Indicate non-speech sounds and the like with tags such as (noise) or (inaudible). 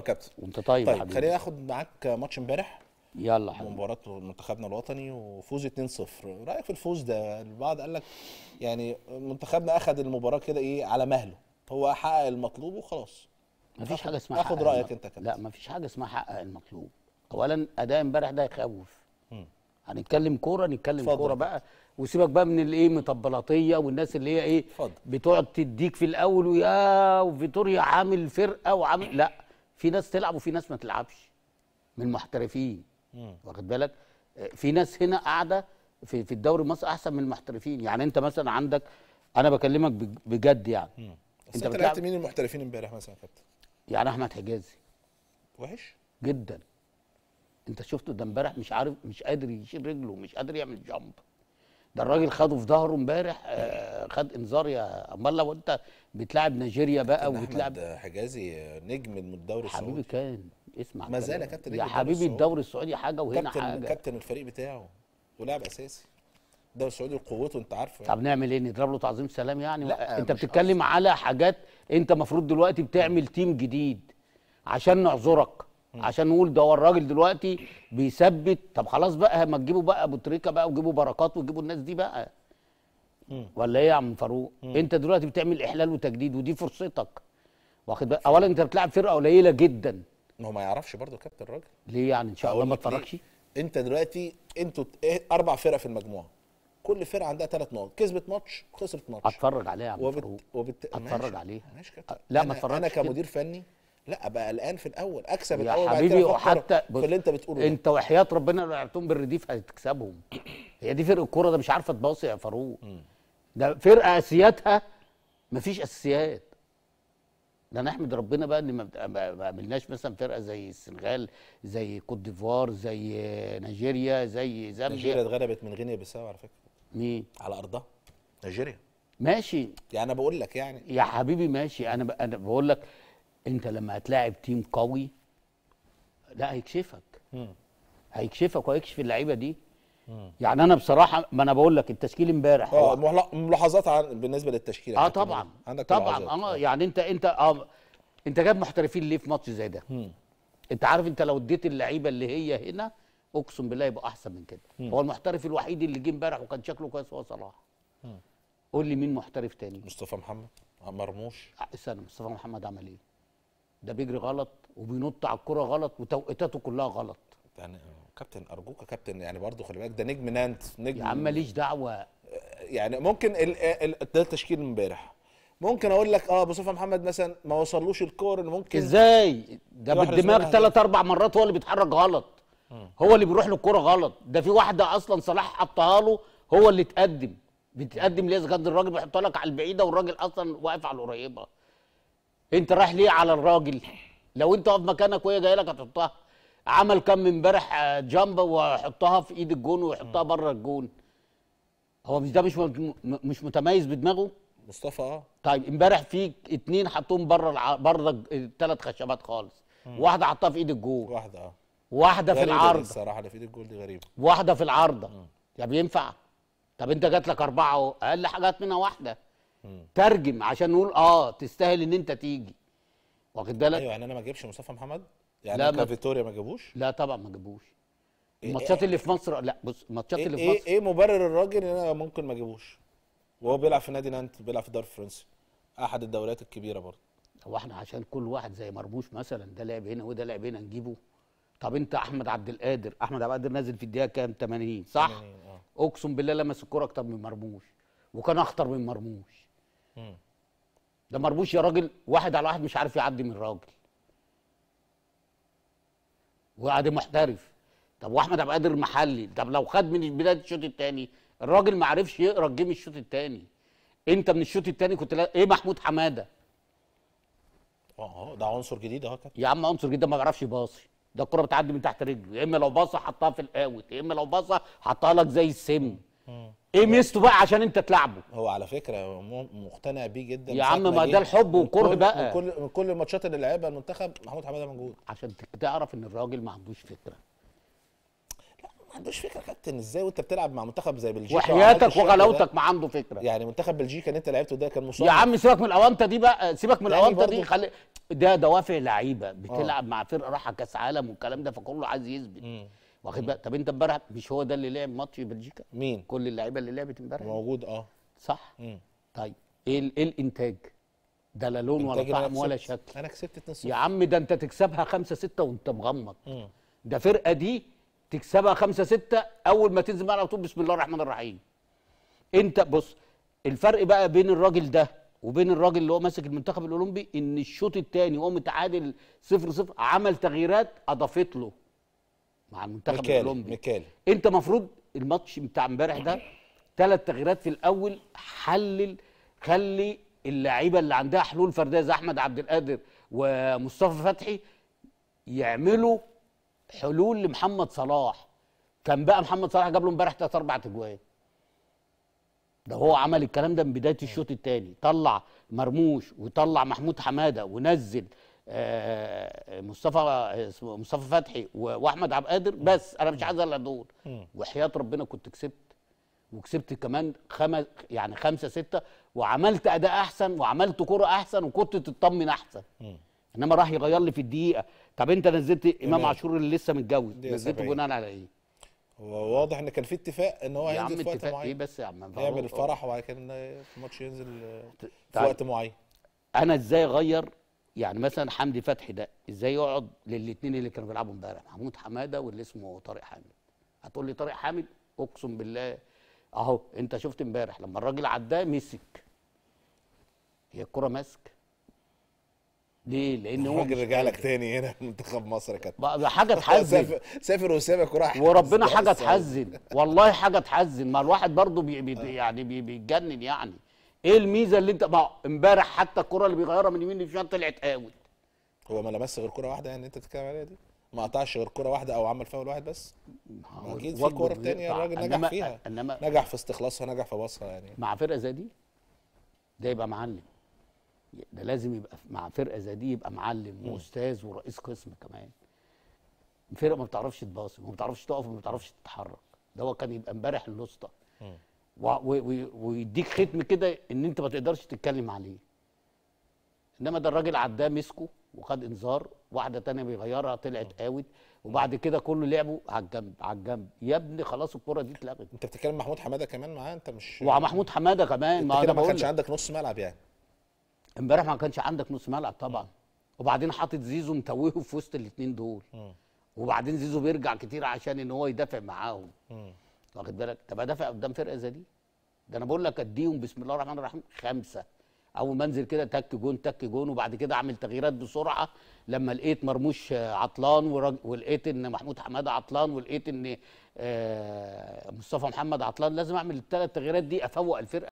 كابتن وانت طيب, طيب خلينا ناخد معاك ماتش امبارح يلا حبيبي مباراة منتخبنا الوطني وفوز 2-0 رأيك في الفوز ده البعض قال لك يعني منتخبنا أخد المباراة كده إيه على مهله هو حقق المطلوب وخلاص مفيش حاجة اسمها أخد رأيك أنت كابتن لا مفيش حاجة اسمها حقق المطلوب أولا أداء امبارح ده يخوف هنتكلم كورة نتكلم كورة بقى وسيبك بقى من الايه مطبلاطيه والناس اللي هي ايه فضل. بتقعد تديك في الاول ويا وفيتوريا عامل فرقه وعامل لا في ناس تلعب وفي ناس ما تلعبش من المحترفين واخد بالك في ناس هنا قاعده في في الدوري المصري احسن من المحترفين يعني انت مثلا عندك انا بكلمك بجد يعني مم. انت لعبت مين المحترفين امبارح مثلا يا كابتن يعني احمد حجازي وحش جدا انت شفته ده امبارح مش عارف مش قادر يشيل رجله مش قادر يعمل جامب ده الراجل خده في ظهره امبارح آه، خد انذار يا امال لو انت بتلعب نيجيريا بقى وبتلعب حجازي نجم الدوري السعودي حبيبي كان اسمع ما زال كابتن يا حبيبي الدوري السعودي حاجه وهنا كابتن حاجه كابتن الفريق بتاعه ولاعب اساسي الدوري السعودي قوته انت عارفه يعني. طب نعمل ايه نضرب له تعظيم سلام يعني لا انت بتتكلم أصلاً. على حاجات انت المفروض دلوقتي بتعمل تيم جديد عشان نعذرك عشان نقول ده هو الراجل دلوقتي بيثبت طب خلاص بقى ما تجيبوا بقى ابو تريكه بقى وجيبوا بركات وجيبوا الناس دي بقى مم. ولا ايه يا عم فاروق انت دلوقتي بتعمل احلال وتجديد ودي فرصتك واخد بالك اولا انت بتلعب فرقه قليله جدا ما هو ما يعرفش برضه كابتن الراجل ليه يعني ان شاء الله ما اتفرجش انت دلوقتي انتوا إيه، اربع فرق في المجموعه كل فرقه عندها ثلاث نقط كسبت ماتش وخسرت ماتش اتفرج عليها يا عم وبت... فاروق وبت... اتفرج عليها لا ما اتفرجش انا كمدير فني لا ابقى قلقان في الاول اكسب يا الاول حبيبي وحتى في اللي انت بتقوله انت وحياه ربنا لو لعبتهم بالرديف هتكسبهم هي دي فرقه الكوره ده مش عارفه تباصي يا فاروق ده فرقه اساسياتها مفيش اساسيات ده نحمد ربنا بقى ان ما قابلناش مثلا فرقه زي السنغال زي كوت ديفوار زي نيجيريا زي زامبيا نيجيريا اتغلبت من غينيا بيساو على فكره مين على ارضها نيجيريا ماشي يعني انا بقول لك يعني يا حبيبي ماشي انا انا بقول لك انت لما هتلاعب تيم قوي لا هيكشفك مم. هيكشفك وهيكشف اللعيبه دي مم. يعني انا بصراحه ما انا بقول لك التشكيل امبارح اه ملاحظات عن بالنسبه للتشكيل اه طبعا عندك طبعا آه،, اه يعني انت انت اه انت جايب محترفين ليه في ماتش زي ده مم. انت عارف انت لو اديت اللعيبه اللي هي هنا اقسم بالله يبقى احسن من كده مم. هو المحترف الوحيد اللي جه امبارح وكان شكله كويس هو صلاح قول لي مين محترف تاني مصطفى محمد مرموش آه، استنى مصطفى محمد عمل ايه ده بيجري غلط وبينط على الكره غلط وتوقيتاته كلها غلط يعني كابتن ارجوك يا كابتن يعني برضه خلي بالك ده نجم نانت نجم يا عم ماليش دعوه يعني ممكن ده تشكيل امبارح ممكن اقول لك اه مصطفى محمد مثلا ما وصلوش الكور اللي ممكن ازاي ده بالدماغ ثلاث اربع مرات هو اللي بيتحرك غلط هو اللي بيروح للكوره غلط ده في واحده اصلا صلاح حطها له هو اللي اتقدم بتقدم ليه غد الراجل بيحطها لك على البعيده والراجل اصلا واقف على القريبه انت رايح ليه على الراجل لو انت واقف مكانك وهي جايه لك هتحطها عمل كم امبارح آه، جامب وحطها في ايد الجون ويحطها بره الجون هو مش ده مش مش متميز بدماغه مصطفى اه طيب امبارح في اتنين حطوهم بره الع... بره الثلاث خشبات خالص مم. واحده حطها في ايد الجول واحده اه واحده في العارضه الصراحه اللي في ايد الجول دي غريبه واحده في العارضه طب ينفع طب انت جات لك اربعه اهو اقل حاجات منها واحده ترجم عشان نقول اه تستاهل ان انت تيجي واخد بالك ايوه يعني انا ما اجيبش مصطفى محمد يعني لا ما فيتوريا ما جابوش لا طبعا ما جابوش إيه، الماتشات إيه اللي في مصر لا بص الماتشات إيه اللي في إيه، مصر ايه مبرر الراجل ان انا ممكن ما اجيبوش وهو بيلعب في نادي نانت بيلعب في الدوري الفرنسي احد الدوريات الكبيره برضه هو احنا عشان كل واحد زي مرموش مثلا ده لعب هنا وده لعب هنا نجيبه طب انت احمد عبد القادر احمد عبد القادر نازل في الدقيقه كام 80 صح 80 اه اقسم بالله لمس الكوره اكتر من مرموش وكان اخطر من مرموش ده مربوش يا راجل واحد على واحد مش عارف يعدي من راجل وقعد محترف طب واحمد عبد القادر محلي طب لو خد من بدايه الشوط الثاني الراجل ما عرفش يقرا الجيم الشوط الثاني انت من الشوط الثاني كنت لا... ايه محمود حماده اه ده عنصر جديد اهو يا عم عنصر جديد ما بيعرفش يباصي ده الكره بتعدي من تحت رجله يا اما لو باصه حطها في الاوت يا اما لو باصه حطها لك زي السم ايه ميزته بقى عشان انت تلعبه هو على فكره مقتنع بيه جدا يا عم ما ده الحب والكره بقى من كل كل الماتشات اللي لعبها المنتخب محمود حماده موجود عشان تعرف ان الراجل ما عندوش فكره لا ما عندوش فكره كابتن ازاي وانت بتلعب مع منتخب زي بلجيكا وحياتك وغلاوتك ما عنده فكره يعني منتخب بلجيكا اللي انت لعبته ده كان مصاب يا عم سيبك من الاونطه دي بقى سيبك من الاونطه دي خلي ده دوافع لعيبه آه. بتلعب أوه. مع فرقه رايحه كاس عالم والكلام ده فكله عايز يثبت واخد بالك طب انت امبارح مش هو ده اللي لعب ماتش بلجيكا مين كل اللعيبه اللي لعبت امبارح موجود اه صح مم. طيب ايه ايه الانتاج ده لا لون ولا طعم ولا شكل انا كسبت 2-0 يا عم ده انت تكسبها 5 6 وانت مغمض ده فرقه دي تكسبها 5 6 اول ما تنزل بقى على طول بسم الله الرحمن الرحيم انت بص الفرق بقى بين الراجل ده وبين الراجل اللي هو ماسك المنتخب الاولمبي ان الشوط الثاني وهو متعادل 0 0 عمل تغييرات اضافت له مع المنتخب الاولمبي مكالي انت مفروض الماتش بتاع امبارح ده ثلاث تغييرات في الاول حلل خلي اللعيبه اللي عندها حلول فرديه زي احمد عبد القادر ومصطفى فتحي يعملوا حلول لمحمد صلاح كان بقى محمد صلاح جاب له امبارح ثلاث اربع اجوان ده هو عمل الكلام ده من بدايه الشوط الثاني طلع مرموش وطلع محمود حماده ونزل آه، مصطفى اسمه مصطفى فتحي واحمد عبد القادر بس انا مش عايز الا دول وحياه ربنا كنت كسبت وكسبت كمان خمس يعني خمسه سته وعملت اداء احسن وعملت كره احسن وكنت تطمن احسن انما راح يغير لي في الدقيقه طب انت نزلت امام عاشور اللي لسه متجوز نزلته بناء على ايه؟ هو واضح ان كان في اتفاق ان هو ينزل في وقت معين ايه بس يا عم يعمل الفرح وبعد كده الماتش ينزل في طيب. وقت معين انا ازاي اغير يعني مثلا حمدي فتحي ده ازاي يقعد للاثنين اللي كانوا بيلعبوا امبارح محمود حماده واللي اسمه طارق حامد هتقول لي طارق حامد اقسم بالله اهو انت شفت امبارح لما الراجل عداه مسك هي الكره ماسك ليه؟ لان هو الراجل رجع لك تاني هنا منتخب مصر كانت حاجه (laughs) تحزن سافر وسابك وراح وربنا حاجه تحزن والله حاجه تحزن ما الواحد برضه بي بي يعني بيتجنن يعني ايه الميزه اللي انت بقى امبارح حتى الكره اللي بيغيرها من يمين لشمال طلعت اوت هو ما لمس غير كره واحده يعني انت بتتكلم عليها دي ما قطعش غير كره واحده او عمل فاول واحد بس اكيد في كوره ثانيه الراجل نجح أنما فيها إنما نجح في استخلاصها نجح في باصها يعني مع فرقه زي دي ده يبقى معلم ده لازم يبقى مع فرقه زي دي يبقى معلم واستاذ ورئيس قسم كمان فرقه ما بتعرفش تباصي ما بتعرفش تقف وما بتعرفش تتحرك ده هو كان يبقى امبارح الوسطى ويديك ختم كده ان انت ما تقدرش تتكلم عليه انما ده الراجل عداه مسكه وخد انذار واحده تانية بيغيرها طلعت آه. اوت وبعد كده كله لعبه على الجنب على الجنب يا ابني خلاص الكره دي اتلغت انت بتتكلم محمود حماده كمان معاه انت مش ومع محمود حماده كمان ما كده ما كانش عندك نص ملعب يعني امبارح ما كانش عندك نص ملعب طبعا م. وبعدين حاطط زيزو متوهه في وسط الاثنين دول م. وبعدين زيزو بيرجع كتير عشان ان هو يدافع معاهم واخد بالك طب ادافع قدام فرقه زي دي ده انا بقول لك اديهم بسم الله الرحمن الرحيم خمسه اول ما انزل كده تك جون تك جون وبعد كده اعمل تغييرات بسرعه لما لقيت مرموش آه، عطلان ولقيت ان محمود حماده عطلان ولقيت ان آه، مصطفى محمد عطلان لازم اعمل الثلاث تغييرات دي افوق الفرقه